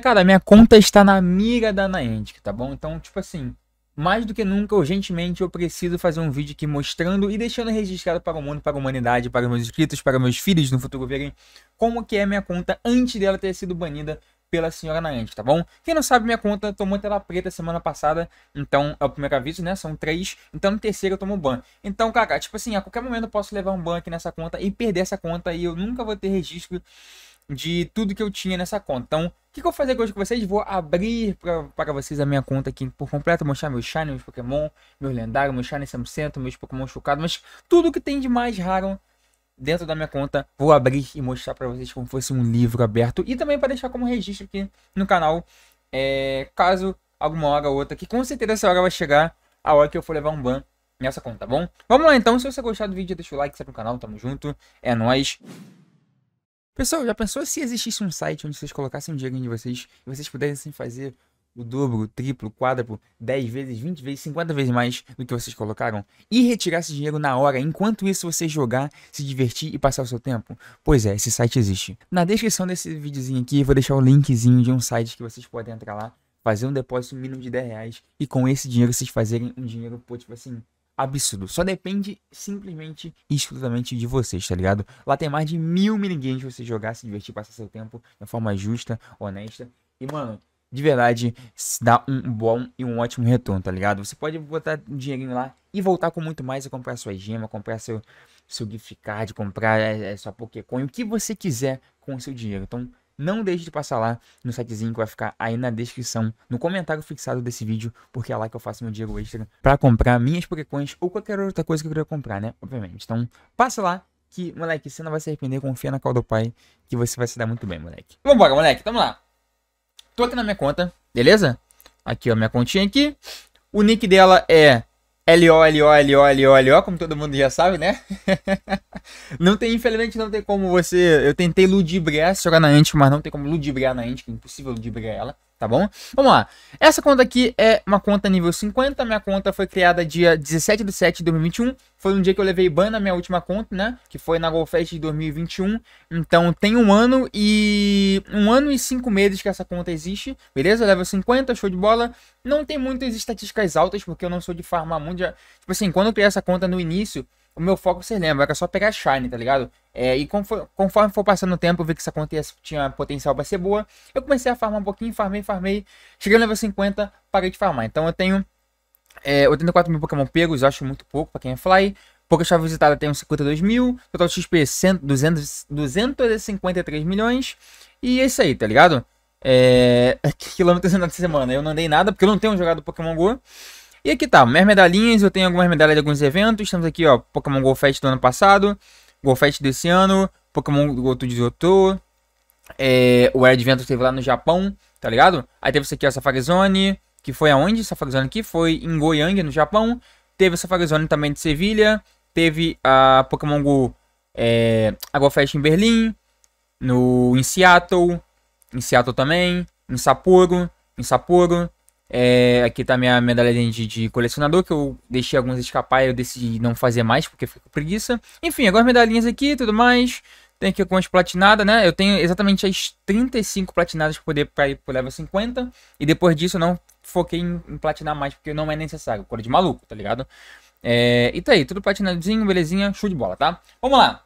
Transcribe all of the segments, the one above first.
cara, minha conta está na mira da Niantic, tá bom? Então, tipo assim, mais do que nunca, urgentemente, eu preciso fazer um vídeo aqui mostrando e deixando registrado para o mundo, para a humanidade, para meus inscritos, para meus filhos no futuro verem como que é minha conta antes dela ter sido banida pela senhora Niantic, tá bom? Quem não sabe, minha conta tomou tela preta semana passada, então é o primeiro aviso, né? São três, então no terceiro eu tomo ban. Então, cara, tipo assim, a qualquer momento eu posso levar um ban aqui nessa conta e perder essa conta e eu nunca vou ter registro de tudo que eu tinha nessa conta. Então, o que, que, eu vou fazer hoje com vocês? Vou abrir para vocês a minha conta aqui por completo, mostrar meus Shiny, meus Pokémon, meus lendários, meus Shiny 100%, meus Pokémon chocados, mas tudo que tem de mais raro dentro da minha conta. Vou abrir e mostrar para vocês como fosse um livro aberto e também para deixar como registro aqui no canal, é, caso alguma hora ou outra, que com certeza essa hora vai chegar a hora que eu for levar um ban nessa conta, tá bom? Vamos lá então, se você gostar do vídeo, deixa o like, segue no canal, tamo junto, é nóis! Pessoal, já pensou se existisse um site onde vocês colocassem o dinheiro de vocês e vocês pudessem assim fazer o dobro, triplo, quádruplo, 10 vezes, 20 vezes, 50 vezes mais do que vocês colocaram e retirar esse dinheiro na hora, enquanto isso você jogar, se divertir e passar o seu tempo? Pois é, esse site existe. Na descrição desse videozinho aqui, eu vou deixar o linkzinho de um site que vocês podem entrar lá, fazer um depósito mínimo de 10 reais e com esse dinheiro vocês fazerem um dinheiro, pô, tipo assim, absurdo. Só depende simplesmente e exclusivamente de vocês, tá ligado? Lá tem mais de mil minigames pra você jogar, se divertir, passar seu tempo de forma justa, honesta. E, mano, de verdade, dá um bom e um ótimo retorno, tá ligado? Você pode botar um dinheirinho lá e voltar com muito mais e comprar sua gema, comprar seu, seu gift card, comprar é, é, sua Pokécoin, o que você quiser com o seu dinheiro. Então, não deixe de passar lá no sitezinho que vai ficar aí na descrição, no comentário fixado desse vídeo, porque é lá que eu faço meu dinheiro extra para comprar minhas Pokécoins ou qualquer outra coisa que eu queria comprar, né? Obviamente. Então, passa lá que, moleque, você não vai se arrepender, confia na caldo pai, que você vai se dar muito bem, moleque. Vambora, moleque, tamo lá. Tô aqui na minha conta, beleza? Aqui, ó, minha continha aqui. O nick dela é LO, LO, LO, LO, LO, como todo mundo já sabe, né? não tem, infelizmente, não tem como você. Eu tentei ludibriar a senhora na Antic, mas não tem como ludibriar na Antic, é impossível ludibriar ela tá bom? Vamos lá. Essa conta aqui é uma conta nível 50. Minha conta foi criada dia 17 de 7 de 2021. Foi um dia que eu levei ban na minha última conta, né? Que foi na Golfest de 2021. Então tem um ano e. Um ano e cinco meses que essa conta existe. Beleza? Level 50, show de bola. Não tem muitas estatísticas altas, porque eu não sou de farmar muito. Tipo assim, quando eu criei essa conta no início o meu foco, vocês lembram, era só pegar Shine, tá ligado? É, e conforme, conforme for passando o tempo, eu vi que essa conta tinha potencial pra ser boa. Eu comecei a farmar um pouquinho, farmei, farmei. Cheguei no level 50, parei de farmar. Então eu tenho é, 84 mil Pokémon pegos, eu acho muito pouco pra quem é Fly. chave visitada tem uns 52 mil. Total XP 100, 200, 253 milhões. E é isso aí, tá ligado? É... Quilômetros de semana. Eu não dei nada porque eu não tenho jogado Pokémon GO. E aqui tá, minhas medalhinhas, eu tenho algumas medalhas de alguns eventos. Temos aqui, ó, Pokémon Go Fest do ano passado, Go Fest desse ano, Pokémon Go de Zoto, é, o Air Adventure teve lá no Japão, tá ligado? Aí teve isso aqui, ó, Safari Zone, que foi aonde? Safari Zone aqui foi em Goiânia, no Japão. Teve a Safari Zone também de Sevilha, teve a Pokémon Go é, a Go Fest em Berlim, no, em Seattle, em Seattle também, em Sapporo, em Sapporo, é, aqui tá minha medalha de, de, colecionador, que eu deixei algumas escapar e eu decidi não fazer mais, porque fico com preguiça. Enfim, agora medalhinhas aqui tudo mais. Tem aqui algumas platinadas, né? Eu tenho exatamente as 35 platinadas para poder ir pro level 50. E depois disso eu não foquei em, em platinar mais, porque não é necessário. Cor de maluco, tá ligado? É, e tá aí, tudo platinadinho, belezinha, show de bola, tá? Vamos lá.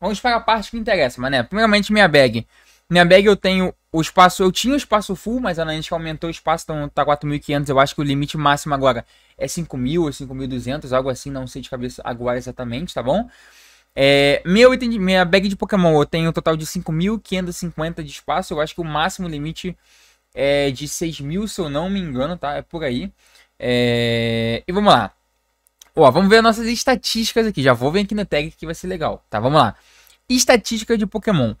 Vamos para a parte que interessa, mané. Primeiramente, minha bag. Minha bag eu tenho o espaço, eu tinha o espaço full, mas a Niantic aumentou o espaço, então tá 4.500, eu acho que o limite máximo agora é 5.000 ou 5.200, algo assim, não sei de cabeça agora exatamente, tá bom? É, meu item, minha bag de Pokémon, eu tenho um total de 5.550 de espaço, eu acho que o máximo limite é de 6.000, se eu não me engano, tá? É por aí. É, e vamos lá. Ó, vamos ver nossas estatísticas aqui, já vou ver aqui na tag que vai ser legal, tá? Vamos lá. Estatística de Pokémon.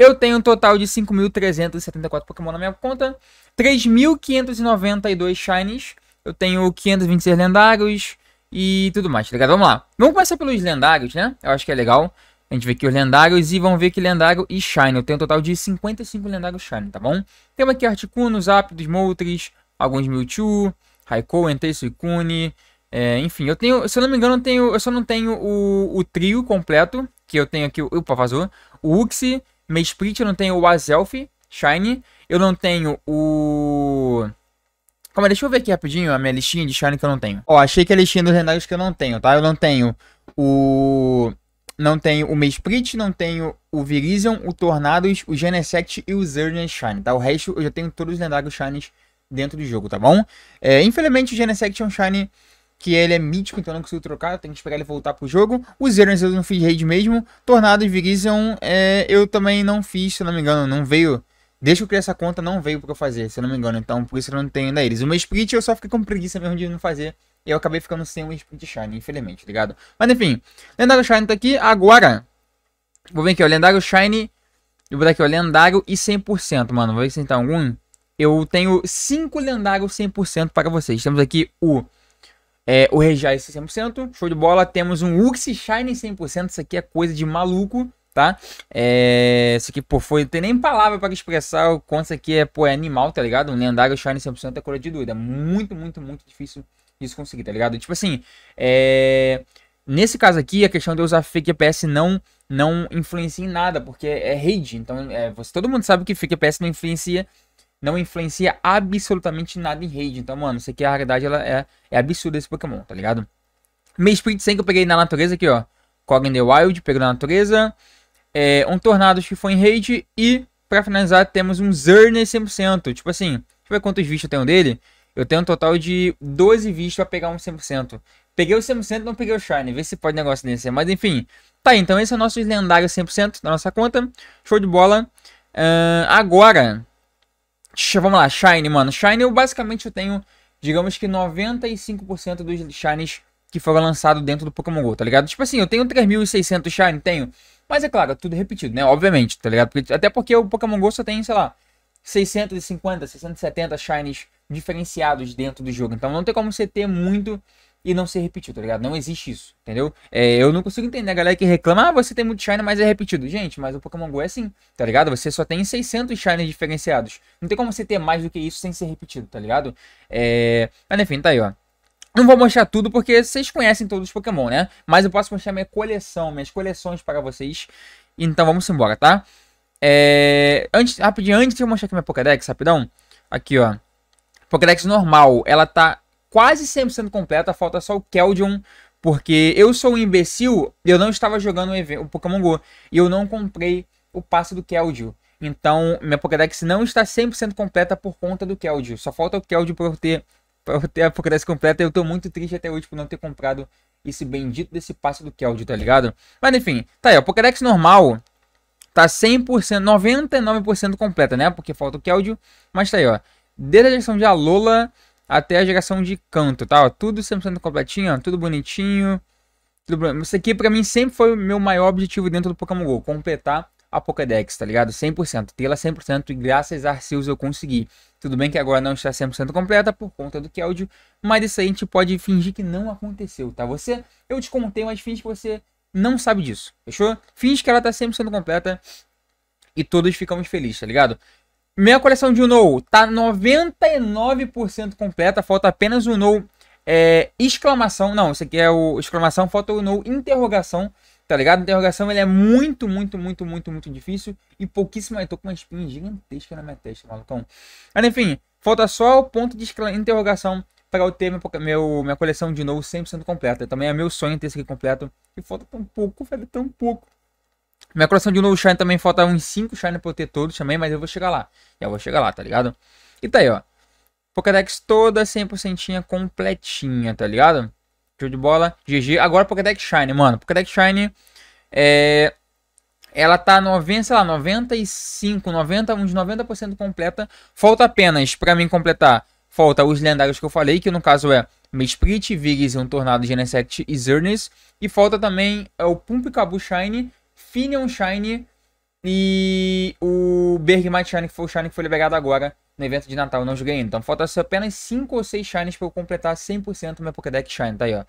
Eu tenho um total de 5.374 Pokémon na minha conta, 3.592 Shinies, eu tenho 526 lendários e tudo mais, tá ligado? Vamos lá. Vamos começar pelos lendários, né? Eu acho que é legal. A gente vê aqui os lendários e vamos ver que lendário e Shine. Eu tenho um total de 55 lendários Shine, tá bom? Temos aqui Articuno, Zapdos, Moltres, alguns Mewtwo, Raikou, Entei, Suicune. É, enfim, eu tenho, se eu não me engano, eu, tenho, eu só não tenho o, o trio completo, que eu tenho aqui, opa, vazou, o Uxie Mesprit, eu não tenho o Azelf, Shine. Eu não tenho o... Calma, deixa eu ver aqui rapidinho a minha listinha de Shine que eu não tenho. Ó, achei que a listinha dos lendários que eu não tenho, tá? Eu não tenho o... Não tenho o Mesprit, não tenho o Virizion, o Tornados, o Genesect e o Zergen Shine, tá? O resto eu já tenho todos os lendários Shines dentro do jogo, tá bom? É, infelizmente o Genesect é um Shine que ele é mítico, então não consigo trocar, tenho que esperar ele voltar pro jogo. Os Zerans eu não fiz raid mesmo. Tornado e Virizion é, eu também não fiz, se não me engano, não veio. Desde que eu criei essa conta, não veio pra eu fazer, se não me engano. Então, por isso eu não tenho ainda eles. O meu Sprit eu só fiquei com preguiça mesmo de não fazer. E eu acabei ficando sem o Sprit Shine, infelizmente, tá ligado? Mas enfim, Lendário Shine tá aqui. Agora, vou ver aqui, ó. Lendário Shine. Eu vou dar aqui, ó. Lendário e 100%, mano. Vou ver se tem algum. Eu tenho 5 lendários 100% para vocês. Temos aqui o é, o Regice é 100%, show de bola. Temos um Uxie Shine 100%, isso aqui é coisa de maluco, tá? É, isso aqui, pô, foi, não tem nem palavra para expressar o quanto isso aqui é, pô, é animal, tá ligado? Um lendário Shine 100% é coisa de doida. É muito, muito, muito difícil isso conseguir, tá ligado? Tipo assim, é... Nesse caso aqui, a questão de usar fake EPS não, não influencia em nada, porque é raid. Então, é, você, todo mundo sabe que fake EPS não influencia não influencia absolutamente nada em raid. Então, mano, isso aqui, a raridade, ela é, é absurda esse Pokémon, tá ligado? Meio Spirit 100 que eu peguei na natureza aqui, ó. Cog in the Wild, pegou na natureza. É, um Tornado que foi em raid. E, pra finalizar, temos um Zerner 100%. Tipo assim, deixa eu ver quantos vistos eu tenho dele. Eu tenho um total de 12 vistos pra pegar um 100%. Peguei o 100%, não peguei o Shine. Vê se pode negócio desse. Mas, enfim. Tá, então esse é o nosso lendário 100% da nossa conta. Show de bola. Uh, agora... Vamos lá, Shine, mano. Shine, eu basicamente eu tenho, digamos que 95% dos Shines que foram lançados dentro do Pokémon GO, tá ligado? Tipo assim, eu tenho 3.600 Shine, tenho. Mas é claro, é tudo repetido, né? Obviamente, tá ligado? Porque, até porque o Pokémon GO só tem, sei lá, 650, 670 Shines diferenciados dentro do jogo. Então não tem como você ter muito e não ser repetido, tá ligado? Não existe isso, entendeu? É, eu não consigo entender a galera que reclama, ah, você tem muito Shine, mas é repetido. Gente, mas o Pokémon GO é assim, tá ligado? Você só tem 600 Shines diferenciados. Não tem como você ter mais do que isso sem ser repetido, tá ligado? É... Mas enfim, tá aí, ó. Não vou mostrar tudo porque vocês conhecem todos os Pokémon, né? Mas eu posso mostrar minha coleção, minhas coleções para vocês. Então vamos embora, tá? É... Antes, rapidinho, antes de eu mostrar aqui minha Pokédex, rapidão. Aqui, ó. Pokédex normal, ela tá quase 100% completa, falta é só o Keldon, porque eu sou um imbecil, eu não estava jogando o Pokémon GO, e eu não comprei o passe do Keldon. Então, minha Pokédex não está 100% completa por conta do Keldon. Só falta o Keldon para eu ter pra eu ter a Pokédex completa. Eu estou muito triste até hoje por não ter comprado esse bendito desse passe do Keldon, tá ligado? Mas enfim, tá aí, a Pokédex normal tá 100%, 99% completa, né? Porque falta o Keldon, mas tá aí, ó. Desde a gestão de Alola até a geração de canto, tá? Ó, tudo 100% completinho, ó, tudo bonitinho. Tudo... Isso aqui pra mim sempre foi o meu maior objetivo dentro do Pokémon GO, completar a Pokédex, tá ligado? 100%, tê-la 100% e graças a Arceus eu consegui. Tudo bem que agora não está 100% completa por conta do Keldeo, mas isso aí a gente pode fingir que não aconteceu, tá? Você, eu te contei, mas finge que você não sabe disso, fechou? Finge que ela tá 100% completa e todos ficamos felizes, tá ligado? Minha coleção de Uno tá 99% completa, falta apenas o Uno é, exclamação. Não, esse aqui é o exclamação, falta o Uno interrogação, tá ligado? Interrogação ele é muito, muito, muito, muito, muito difícil e pouquíssimo. Eu tô com uma espinha gigantesca na minha testa, malucão. Mas enfim, falta só o ponto de interrogação para eu ter meu, meu, minha coleção de novo 100% completa. Também é meu sonho ter isso aqui completo. E falta tão pouco, velho, tão pouco. Minha coleção de um novo Shine também falta uns 5 Shine pra eu ter todos também, mas eu vou chegar lá. Já vou chegar lá, tá ligado? E tá aí, ó. Pokédex toda 100% completinha, tá ligado? Show de bola. GG. Agora Pokédex Shine, mano. Pokédex Shine é... Ela tá 90, sei lá, 95, 90, uns 90% completa. Falta apenas, pra mim completar, falta os lendários que eu falei, que no caso é Mesprit, Viggs, um Tornado, Genesect e Zernis. E falta também é, o Pumpkaboo Shine Finion Shine e o Bergmite Shine, que foi o Shine que foi liberado agora no evento de Natal. Eu não joguei ainda. Então falta apenas 5 ou 6 Shines para eu completar 100% minha Pokédex Shine. Tá aí, ó.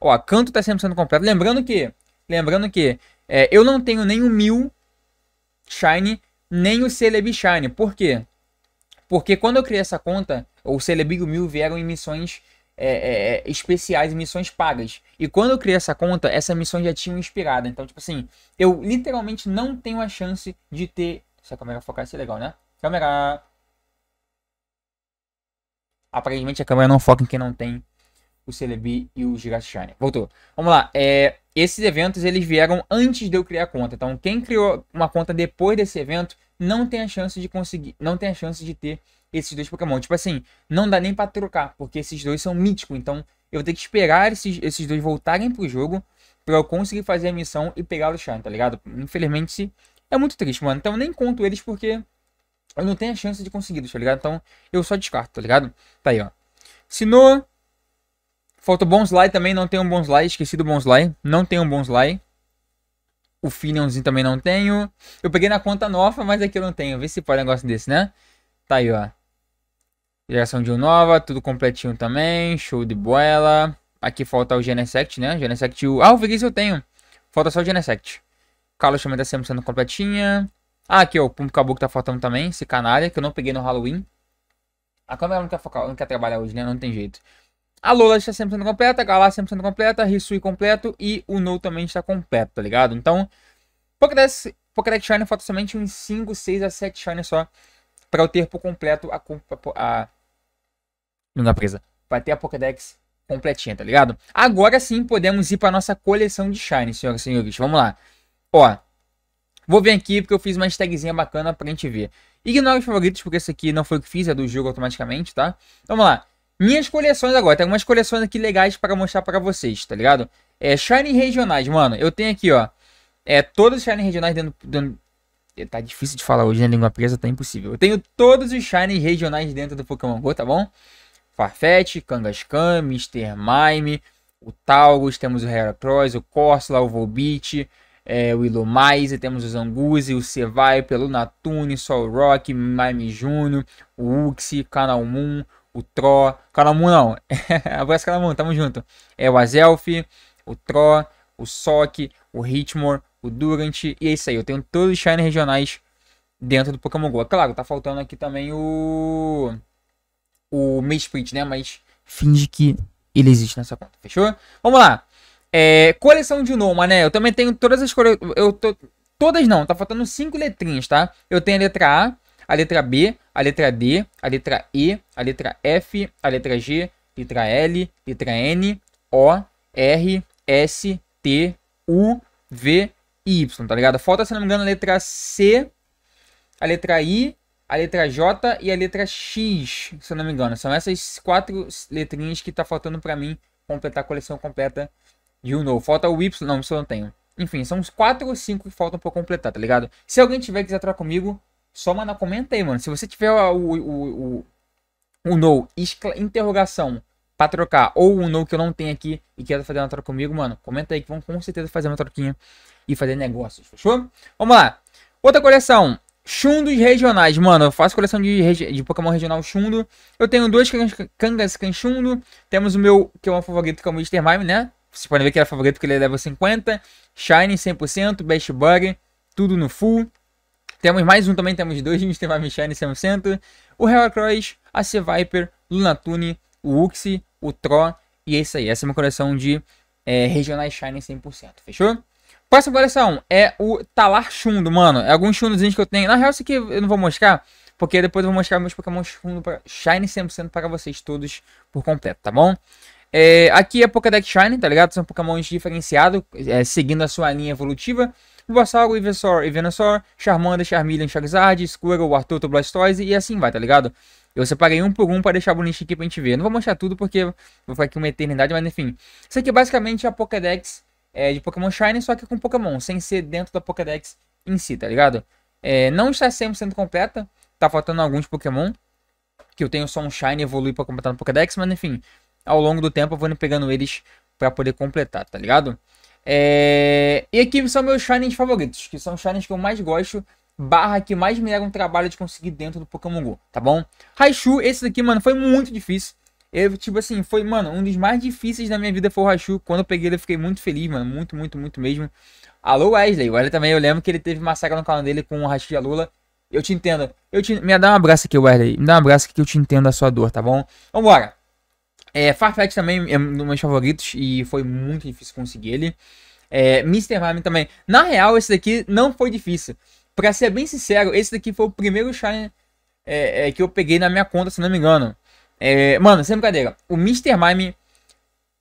Ó, canto tá 100% completo. Lembrando que, lembrando que é, eu não tenho nem o Mil Shine, nem o Celebi Shine. Por quê? Porque quando eu criei essa conta, o Celebi e o Mil vieram em missões é, é, é, especiais e missões pagas. E quando eu criei essa conta, essa missão já tinha inspirada. Então, tipo assim, eu literalmente não tenho a chance de ter. essa a câmera focar, isso é legal, né? Câmera. Aparentemente a câmera não foca em quem não tem o Celebi e o Shine. Voltou. Vamos lá. É, esses eventos eles vieram antes de eu criar a conta. Então, quem criou uma conta depois desse evento não tem a chance de conseguir, não tem a chance de ter esses dois Pokémon. Tipo assim, não dá nem pra trocar, porque esses dois são míticos. Então eu vou ter que esperar esses, esses dois voltarem pro jogo pra eu conseguir fazer a missão e pegar o Shine, tá ligado? Infelizmente, é muito triste, mano. Então nem conto eles porque eu não tenho a chance de conseguir, tá ligado? Então eu só descarto, tá ligado? Tá aí, ó. Sinnoh. Falta o Bonsly também, não tem um Bonsly. Esqueci do Bonsly. Não tem um Bonsly. O Finionzinho também não tenho. Eu peguei na conta nova, mas aqui eu não tenho. Vê se pode um negócio desse, né? Tá aí, ó. Geração de um nova, tudo completinho também. Show de bola. Aqui falta o Genesect, né? Genesect. O... Ah, o Vigis eu tenho. Falta só o Genesect. Carlos também tá sendo completinha. Ah, aqui ó, o Pumpo Caboclo que tá faltando também. Esse canalha que eu não peguei no Halloween. A câmera não quer, focar, não quer trabalhar hoje, né? Não tem jeito. A Lola está sempre sendo completa, a Galá sempre sendo completa, Risui completo e o No também está completo, tá ligado? Então, Pokédex, Pokédex Shine falta somente uns 5, 6 a 7 Shine só para eu ter por completo a, a não dá presa. Vai ter a Pokédex completinha, tá ligado? Agora sim podemos ir para nossa coleção de Shine, senhoras e senhores. Vamos lá. Ó, vou vir aqui porque eu fiz uma tagzinha bacana pra gente ver. Ignora os favoritos, porque esse aqui não foi o que fiz, é do jogo automaticamente, tá? vamos lá. Minhas coleções agora. Tem umas coleções aqui legais para mostrar para vocês, tá ligado? É, Shine regionais, mano. Eu tenho aqui, ó. É, todos os Shine regionais dentro, dentro Tá difícil de falar hoje, né? Língua presa tá impossível. Eu tenho todos os Shines regionais dentro do Pokémon GO, tá bom? Farfetch, Kangaskhan, Mr. Mime, o Taurus, temos o Heracross, o Corsola, o Volbeat, é, o Illumise, temos o Zanguzi, o Sevai, pelo Natune, Sol Rock, Mime o Uxie, Canal Moon, o Tro, Canal Moon não, abraço é Canal Moon, tamo junto, é o Azelf, o Tro, o Sock, o Hitmore, o Durant, e é isso aí, eu tenho todos os shiny regionais dentro do Pokémon GO. É claro, tá faltando aqui também o o Mesprit, né? Mas finge que ele existe nessa conta, fechou? Vamos lá. É, coleção de Noma, né? Eu também tenho todas as cores. Eu tô. Todas não, tá faltando cinco letrinhas, tá? Eu tenho a letra A, a letra B, a letra D, a letra E, a letra F, a letra G, letra L, letra N, O, R, S, T, U, V, Y, tá ligado? Falta, se não me engano, a letra C, a letra I a letra J e a letra X, se eu não me engano. São essas quatro letrinhas que tá faltando para mim completar a coleção completa de Uno. You Falta o Y, não, isso eu não tenho. Enfim, são uns quatro ou cinco que faltam pra completar, tá ligado? Se alguém tiver quiser trocar comigo, só manda comenta aí, mano. Se você tiver o, o, o, o no interrogação pra trocar, ou um no que eu não tenho aqui e quer fazer uma troca comigo, mano, comenta aí que vão com certeza fazer uma troquinha e fazer negócios, fechou? Vamos lá. Outra coleção, Chundos regionais, mano, eu faço coleção de, de Pokémon regional Chundo. Eu tenho dois Cangas Canchundo. Temos o meu, que é um favorito, que é o Mr. Mime, né? Vocês podem ver que ele é favorito porque ele é level 50. Shine 100%, Best Bug, tudo no full. Temos mais um também, temos dois Mr. Mime Shine 100%. O Heracross, a C-Viper, Lunatune, o Uxie, o Tro. E esse é isso aí, essa é uma coleção de é, regionais Shine 100%, fechou? Próxima coleção é o Talar Chundo, mano. É alguns chundozinhos que eu tenho. Na real, isso aqui eu não vou mostrar, porque depois eu vou mostrar meus Pokémon Chundo pra... Shine 100% para vocês todos por completo, tá bom? É, aqui é Pokédex Shine, tá ligado? São Pokémons diferenciados, é, seguindo a sua linha evolutiva. Bulbasaur, Ivysaur e Venusaur, Charmander, Charmeleon, Charizard, Squirtle, Artuto, Blastoise e assim vai, tá ligado? Eu separei um por um para deixar bonitinho aqui pra gente ver. Eu não vou mostrar tudo porque vou ficar aqui uma eternidade, mas enfim. Isso aqui basicamente é a Pokédex é, de Pokémon Shine, só que com Pokémon, sem ser dentro da Pokédex em si, tá ligado? É, não está 100% completa, tá faltando alguns Pokémon, que eu tenho só um Shine evoluir para completar no Pokédex, mas enfim, ao longo do tempo eu vou pegando eles para poder completar, tá ligado? É... E aqui são meus Shines favoritos, que são Shines que eu mais gosto, barra que mais me um trabalho de conseguir dentro do Pokémon GO, tá bom? Raichu, esse daqui, mano, foi muito difícil. Eu, tipo assim, foi, mano, um dos mais difíceis da minha vida foi o Rachu. Quando eu peguei ele, eu fiquei muito feliz, mano. Muito, muito, muito mesmo. Alô, Wesley. O Wesley também, eu lembro que ele teve massacre no canal dele com o Rachu a Lula. Eu te entendo. Eu te... Me dá um abraço aqui, Wesley. Me dá um abraço aqui que eu te entendo a sua dor, tá bom? Vambora. É, Farfetch também é um dos meus favoritos e foi muito difícil conseguir ele. É, Mr. Mime também. Na real, esse daqui não foi difícil. Pra ser bem sincero, esse daqui foi o primeiro Shine é, é, que eu peguei na minha conta, se não me engano. É, mano, sem brincadeira. O Mr. Mime,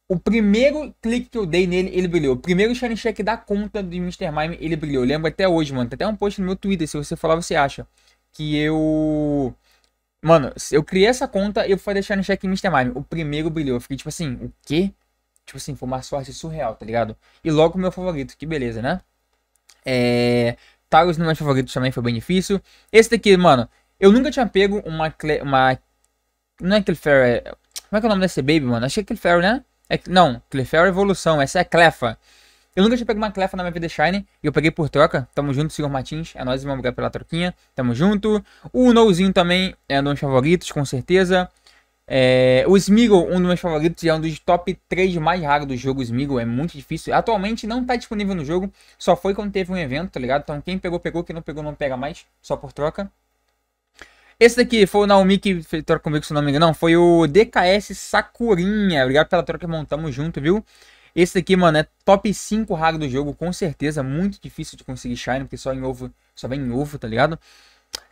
o primeiro clique que eu dei nele, ele brilhou. O primeiro shiny Check da conta do Mr. Mime, ele brilhou. Eu lembro até hoje, mano. Tem até um post no meu Twitter, se você falar, você acha. Que eu... Mano, eu criei essa conta e eu fui deixar no check Mr. Mime. O primeiro brilhou. Eu fiquei tipo assim, o quê? Tipo assim, foi uma sorte surreal, tá ligado? E logo o meu favorito, que beleza, né? É... Taros tá, nos é meus favoritos também foi bem difícil. Esse daqui, mano, eu nunca tinha pego uma, uma não é Clefairy, é... Como é que é o nome desse baby, mano? achei que é Clefairy, né? É... Não, Clefairy é Evolução, essa é Clefa. Eu nunca tinha pego uma Clefa na minha vida Shine, e eu peguei por troca. Tamo junto, senhor Martins, é nós vamos Obrigado pela troquinha. Tamo junto. O Nouzinho também é um dos meus favoritos, com certeza. É, o Smeagol, um dos meus favoritos, é um dos top 3 mais raros do jogo. O Smeagol é muito difícil. Atualmente não tá disponível no jogo, só foi quando teve um evento, tá ligado? Então quem pegou, pegou. Quem não pegou, não pega mais, só por troca. Esse daqui foi o Naomi que fez troca comigo, se não me engano. Não, foi o DKS Sakurinha. Obrigado pela troca, irmão. Tamo junto, viu? Esse daqui, mano, é top 5 raro do jogo, com certeza. Muito difícil de conseguir Shine, porque só em ovo, só vem em ovo, tá ligado?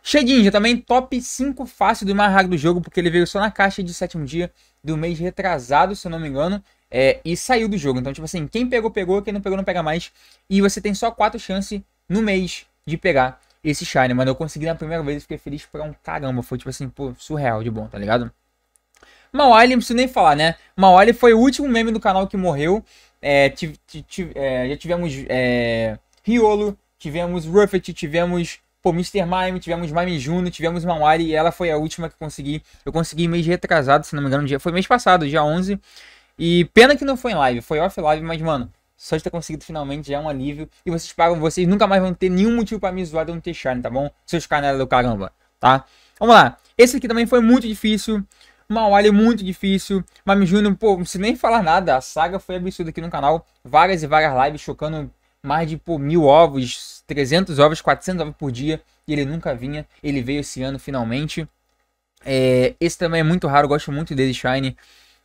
Shedinja também, top 5 fácil do mais raro do jogo, porque ele veio só na caixa de sétimo dia do mês retrasado, se eu não me engano. É, e saiu do jogo. Então, tipo assim, quem pegou, pegou, quem não pegou, não pega mais. E você tem só 4 chances no mês de pegar esse Shine, mano. Eu consegui na primeira vez e fiquei feliz pra um caramba. Foi tipo assim, pô, surreal de bom, tá ligado? Mawali, não preciso nem falar, né? Mawali foi o último meme do canal que morreu. É, é, já tivemos é, Riolo, tivemos Ruffet, tivemos pô, Mr. Mime, tivemos Mime Juno, tivemos Mawari e ela foi a última que consegui. Eu consegui mês retrasado, se não me engano, dia, foi mês passado, dia 11. E pena que não foi em live, foi off live, mas mano, só de ter conseguido finalmente já é um alívio. E vocês pagam, vocês nunca mais vão ter nenhum motivo para me zoar de não ter Shine, tá bom? Seus canelas do caramba, tá? Vamos lá. Esse aqui também foi muito difícil. uma Mawali muito difícil. Mami Júnior, pô, não nem falar nada. A saga foi absurda aqui no canal. Várias e várias lives chocando mais de pô, mil ovos, 300 ovos, 400 ovos por dia. E ele nunca vinha. Ele veio esse ano finalmente. É, esse também é muito raro, gosto muito dele, Shine.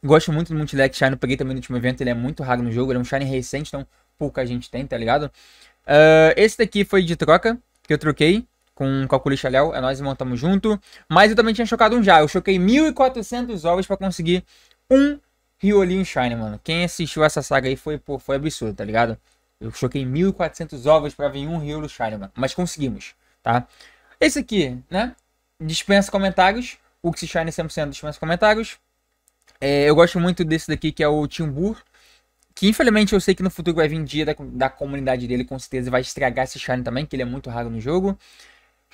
Gosto muito do Multilex Shine, eu peguei também no último evento, ele é muito raro no jogo, ele é um Shine recente, então pouca gente tem, tá ligado? Uh, esse daqui foi de troca, que eu troquei com o calculista Léo, é nós montamos junto. Mas eu também tinha chocado um já, eu choquei 1.400 ovos para conseguir um Riolinho Shine, mano. Quem assistiu essa saga aí foi, pô, foi absurdo, tá ligado? Eu choquei 1.400 ovos para vir um Riolo Shine, mano. Mas conseguimos, tá? Esse aqui, né? Dispensa comentários. O que se Shine 100% dispensa comentários. É, eu gosto muito desse daqui que é o Timbur. Que infelizmente eu sei que no futuro vai vir dia da, da comunidade dele, com certeza vai estragar esse Shine também, que ele é muito raro no jogo.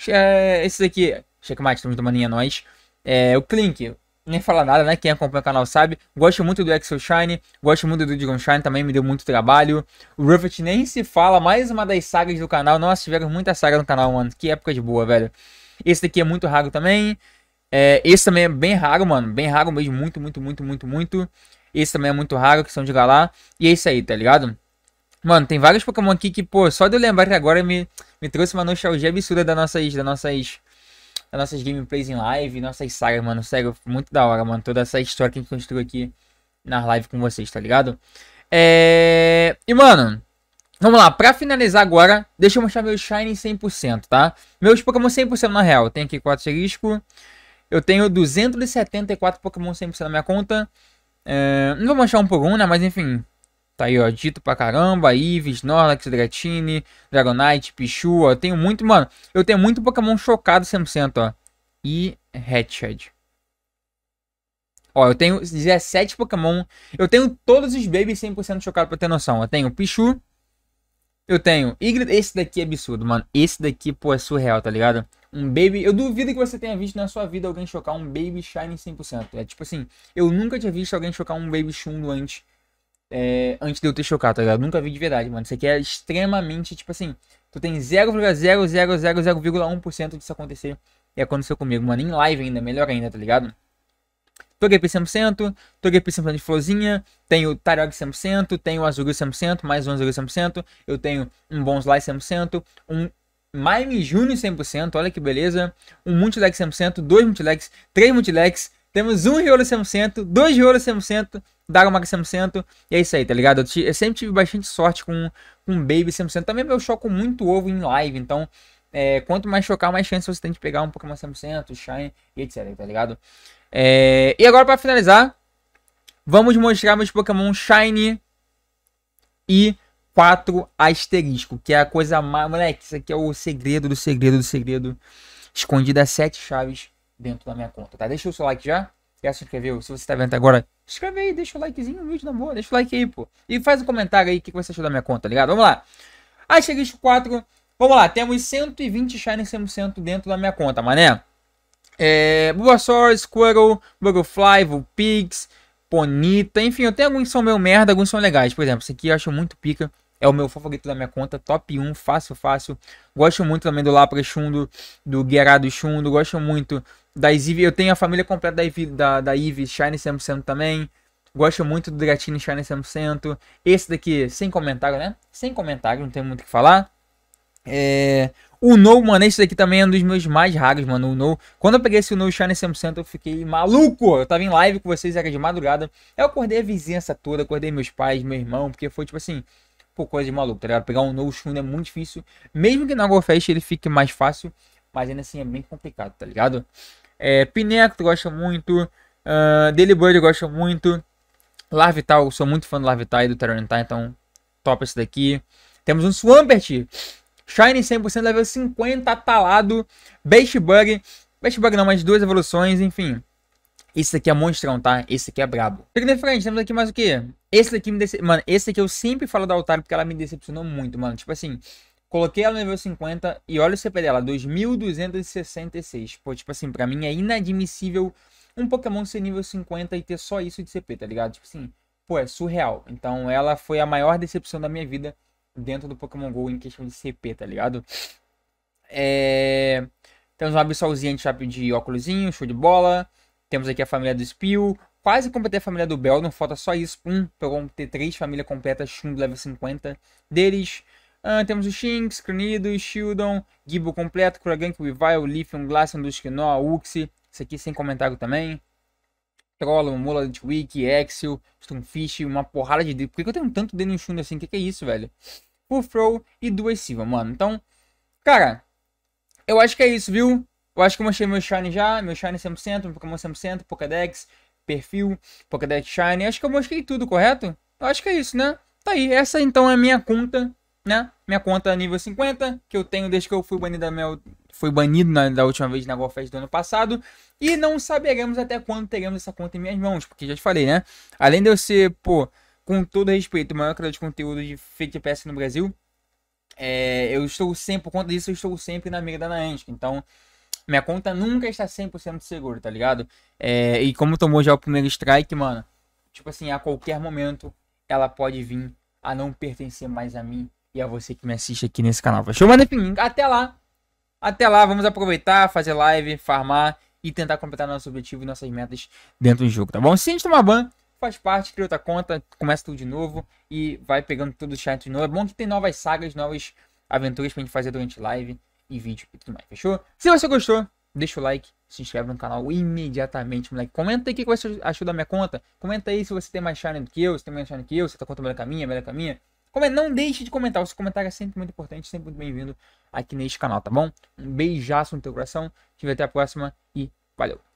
É, esse daqui, Checkmate, estamos tomando em nós. É, o Clink, nem fala nada, né? Quem acompanha o canal sabe. Gosto muito do Exo Shine, gosto muito do Digon Shine, também me deu muito trabalho. O Ruffet nem se fala, mais uma das sagas do canal. Nossa, tiveram muita saga no canal, mano. Que época de boa, velho. Esse daqui é muito raro também. É, esse também é bem raro, mano. Bem raro mesmo. Muito, muito, muito, muito, muito. Esse também é muito raro, que são de galá E é isso aí, tá ligado? Mano, tem vários Pokémon aqui que, pô, só de eu lembrar que agora me, me trouxe uma nostalgia absurda das nossas, das nossas, das nossas gameplays em live, nossas sagas, mano. Sério, muito da hora, mano. Toda essa história que a gente construiu aqui na live com vocês, tá ligado? É... E, mano, vamos lá. Pra finalizar agora, deixa eu mostrar meu Shiny 100%, tá? Meus Pokémon 100% na real. Tem aqui 4 riscos. Eu tenho 274 Pokémon 100% na minha conta. É, não vou manchar um por um, né? Mas enfim. Tá aí, ó. Dito pra caramba. Ives, Snorlax, Dratini, Dragonite, Pichu, ó. Eu tenho muito, mano. Eu tenho muito Pokémon chocado 100%, ó. E Hatched. Ó, eu tenho 17 Pokémon. Eu tenho todos os babies 100% chocados pra ter noção. Eu tenho Pichu. Eu tenho Ygritte. Esse daqui é absurdo, mano. Esse daqui, pô, é surreal, tá ligado? um Baby. Eu duvido que você tenha visto na sua vida alguém chocar um Baby Shine 100%. É tipo assim, eu nunca tinha visto alguém chocar um Baby shun antes. É, antes de eu ter chocado, tá ligado? Nunca vi de verdade, mano. Isso aqui é extremamente, tipo assim, tu tem 0,0000,1% disso acontecer. E aconteceu comigo, mano. Em live ainda, melhor ainda, tá ligado? Togepi 100%, Togepi 100% de florzinha, tenho tarog 100%, tenho azul 100%, mais um azul 100%, eu tenho um Bonsly 100%, um Mime Junior 100%, olha que beleza. Um Multilex 100%, dois Multilex, três Multilex. Temos um Riolo 100%, dois Riolo 100%, Dagomaga 100%. E é isso aí, tá ligado? Eu, sempre tive bastante sorte com, com Baby 100%. Também eu choco muito ovo em live, então... É, quanto mais chocar, mais chance você tem de pegar um Pokémon 100%, Shine e etc, tá ligado? É, e agora para finalizar, vamos mostrar meus Pokémon Shine e 4 asterisco, que é a coisa mais. Moleque, isso aqui é o segredo do segredo do segredo. Escondida sete chaves dentro da minha conta, tá? Deixa o seu like já. Já se inscreveu? Se você tá vendo até agora, se inscreve aí, deixa o likezinho no vídeo, na boa. Deixa o like aí, pô. E faz um comentário aí o que você achou da minha conta, tá ligado? Vamos lá. Asterisco 4. Vamos lá, temos 120 Shiny 100% dentro da minha conta, mané. É, Bulbasaur, Squirtle, Bugglefly, Vulpix, Ponita, enfim, eu tenho alguns que são meio merda, alguns são legais. Por exemplo, esse aqui eu acho muito pica. É o meu favorito da minha conta, top 1, fácil, fácil. Gosto muito também do Lapra chundo do guerado chundo gosto muito da Ivy. Eu tenho a família completa da Ivy, da, da Ivy Shine 100% também. Gosto muito do Dratini Shine 100%. Esse daqui, sem comentário, né? Sem comentário, não tem muito o que falar. É... O No, mano, esse daqui também é um dos meus mais raros, mano. O No. Quando eu peguei esse No Shine 100%, eu fiquei maluco. Eu tava em live com vocês, era de madrugada. Eu acordei a vizinhança toda, acordei meus pais, meu irmão, porque foi tipo assim por coisa de maluco, tá ligado? Pegar um novo Shun é muito difícil. Mesmo que na GoFest ele fique mais fácil, mas ainda assim é bem complicado, tá ligado? É, Pineco tu gosta muito, uh, ah, eu gosta muito, Larvital, eu sou muito fã do Larvital e do Terranitar, então top esse daqui. Temos um Swampert, Shiny 100% level 50 atalado, beast Bug, beast Bug não, mais duas evoluções, enfim. Esse aqui é monstrão, tá? Esse aqui é brabo. Fica na frente, temos aqui mais o que? Esse daqui me dece... Mano, esse aqui eu sempre falo da Altar porque ela me decepcionou muito, mano. Tipo assim, coloquei ela no nível 50 e olha o CP dela, 2266. Pô, tipo assim, pra mim é inadmissível um Pokémon ser nível 50 e ter só isso de CP, tá ligado? Tipo assim, pô, é surreal. Então ela foi a maior decepção da minha vida dentro do Pokémon GO em questão de CP, tá ligado? É... Temos um Abissolzinho de chapéu de óculosinho, show de bola. Temos aqui a família do Spill, Quase completei a família do não falta só isso. Um, pra eu ter três famílias completas, Shun level 50 deles. Uh, temos o Shinx, Cranido, Shieldon, Gibo completo, Kuragank, Weavile, Leafeon, Glaceon, Dusknoa, Uxie. Isso aqui sem comentário também. Trollo, Mola de Wiki, Exil, Stunfish, uma porrada de Por que, eu tenho tanto dele no Shun assim? O que, que é isso, velho? Full Throw e duas Silva, mano. Então, cara, eu acho que é isso, viu? Eu acho que eu mostrei meu Shine já, meu Shine 100%, meu Pokémon 100%, Pokédex, perfil, Pokédex Shine. Acho que eu mostrei tudo, correto? Acho que é isso, né? Tá aí, essa então é a minha conta, né? Minha conta nível 50, que eu tenho desde que eu fui banido da banido na, né, da última vez na Golfest do ano passado. E não saberemos até quando teremos essa conta em minhas mãos, porque já te falei, né? Além de eu ser, pô, com todo respeito, o maior criador de conteúdo de fake PS no Brasil, é, eu estou sempre, por conta disso, eu estou sempre na mira da Niantic. Então, minha conta nunca está 100% segura, tá ligado? É, e como tomou já o primeiro strike, mano, tipo assim, a qualquer momento ela pode vir a não pertencer mais a mim e a você que me assiste aqui nesse canal. Fechou? Mas enfim, até lá. Até lá, vamos aproveitar, fazer live, farmar e tentar completar nosso objetivo e nossas metas dentro do jogo, tá bom? Se a gente tomar ban, faz parte, cria outra conta, começa tudo de novo e vai pegando tudo chato de novo. É bom que tem novas sagas, novas aventuras pra gente fazer durante live e vídeo e tudo mais, fechou? Se você gostou, deixa o like, se inscreve no canal imediatamente, moleque. Comenta aí o que você achou da minha conta. Comenta aí se você tem mais charme do que eu, se tem mais do que eu, se tá conta melhor que a minha, melhor que a minha. Não deixe de comentar, o seu comentário é sempre muito importante, sempre muito bem-vindo aqui neste canal, tá bom? Um beijaço no teu coração, te vejo até a próxima e valeu!